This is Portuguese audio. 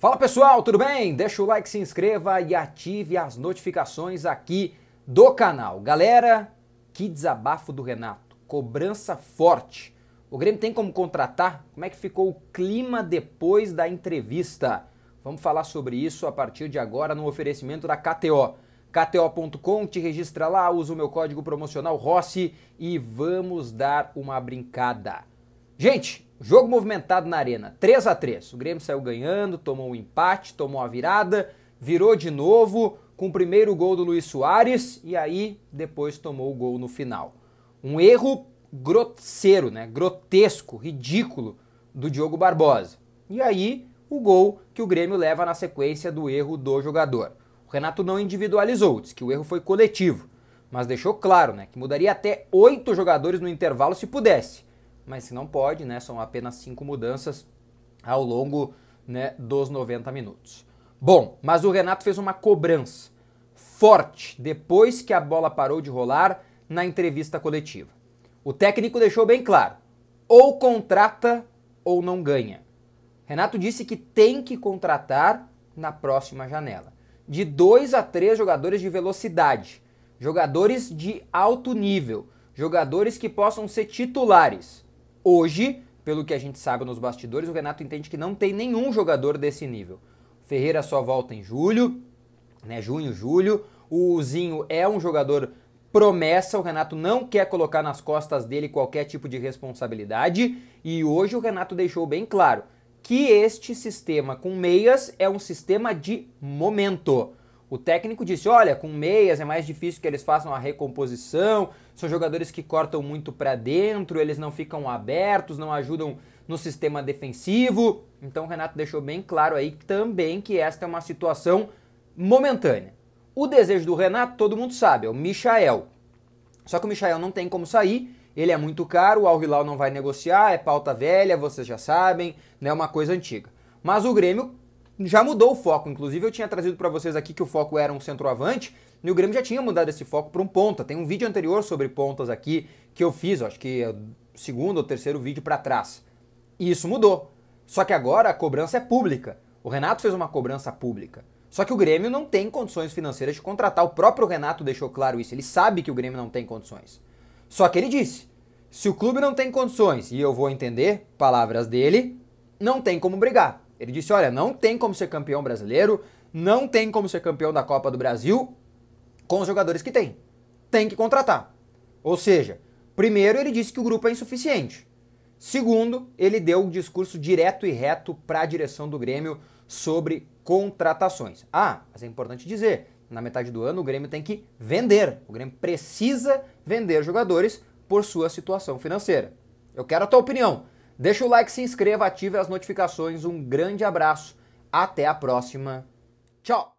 Fala pessoal, tudo bem? Deixa o like, se inscreva e ative as notificações aqui do canal. Galera, que desabafo do Renato. Cobrança forte. O Grêmio tem como contratar? Como é que ficou o clima depois da entrevista? Vamos falar sobre isso a partir de agora no oferecimento da KTO. KTO.com, te registra lá, usa o meu código promocional Rossi e vamos dar uma brincada. Gente, Jogo movimentado na arena, 3 a 3 O Grêmio saiu ganhando, tomou um empate, tomou a virada, virou de novo com o primeiro gol do Luiz Soares e aí depois tomou o gol no final. Um erro grosseiro, né? Grotesco, ridículo do Diogo Barbosa. E aí o gol que o Grêmio leva na sequência do erro do jogador. O Renato não individualizou, disse que o erro foi coletivo, mas deixou claro, né, que mudaria até oito jogadores no intervalo se pudesse mas se não pode, né, são apenas cinco mudanças ao longo né, dos 90 minutos. Bom, mas o Renato fez uma cobrança forte depois que a bola parou de rolar na entrevista coletiva. O técnico deixou bem claro: ou contrata ou não ganha. Renato disse que tem que contratar na próxima janela. De dois a três jogadores de velocidade, jogadores de alto nível, jogadores que possam ser titulares. Hoje, pelo que a gente sabe nos bastidores, o Renato entende que não tem nenhum jogador desse nível. Ferreira só volta em julho, né? Junho, julho. O Zinho é um jogador promessa, o Renato não quer colocar nas costas dele qualquer tipo de responsabilidade, e hoje o Renato deixou bem claro que este sistema com meias é um sistema de momento. O técnico disse: olha, com meias é mais difícil que eles façam a recomposição, são jogadores que cortam muito para dentro, eles não ficam abertos, não ajudam no sistema defensivo. Então o Renato deixou bem claro aí também que esta é uma situação momentânea. O desejo do Renato, todo mundo sabe, é o Michael. Só que o Michael não tem como sair, ele é muito caro, o Al Hilal não vai negociar, é pauta velha, vocês já sabem, não né, é uma coisa antiga. Mas o Grêmio já mudou o foco. Inclusive, eu tinha trazido para vocês aqui que o foco era um centroavante, e o Grêmio já tinha mudado esse foco para um ponta. Tem um vídeo anterior sobre pontas aqui que eu fiz, acho que é o segundo ou terceiro vídeo para trás. E isso mudou. Só que agora a cobrança é pública. O Renato fez uma cobrança pública. Só que o Grêmio não tem condições financeiras de contratar. O próprio Renato deixou claro isso. Ele sabe que o Grêmio não tem condições. Só que ele disse: se o clube não tem condições, e eu vou entender palavras dele, não tem como brigar. Ele disse: olha, não tem como ser campeão brasileiro, não tem como ser campeão da Copa do Brasil com os jogadores que tem. Tem que contratar. Ou seja, primeiro, ele disse que o grupo é insuficiente. Segundo, ele deu um discurso direto e reto para a direção do Grêmio sobre contratações. Ah, mas é importante dizer: na metade do ano o Grêmio tem que vender. O Grêmio precisa vender jogadores por sua situação financeira. Eu quero a tua opinião. Deixa o like, se inscreva, ative as notificações. Um grande abraço. Até a próxima. Tchau!